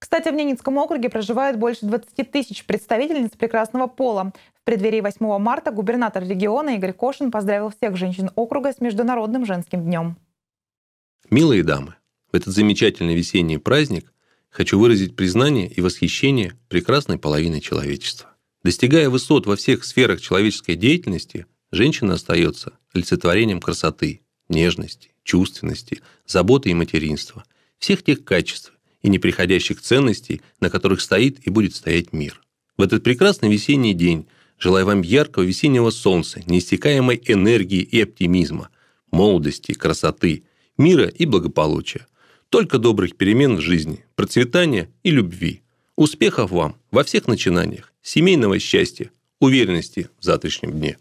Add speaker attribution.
Speaker 1: Кстати, в Ненецком округе проживает больше 20 тысяч представительниц прекрасного пола. В преддверии 8 марта губернатор региона Игорь Кошин поздравил всех женщин округа с Международным женским днем.
Speaker 2: Милые дамы, в этот замечательный весенний праздник хочу выразить признание и восхищение прекрасной половины человечества. Достигая высот во всех сферах человеческой деятельности, женщина остается олицетворением красоты, нежности, чувственности, заботы и материнства, всех тех качеств, и неприходящих ценностей, на которых стоит и будет стоять мир. В этот прекрасный весенний день желаю вам яркого весеннего солнца, неистекаемой энергии и оптимизма, молодости, красоты, мира и благополучия. Только добрых перемен в жизни,
Speaker 3: процветания и любви. Успехов вам во всех начинаниях, семейного счастья, уверенности в завтрашнем дне.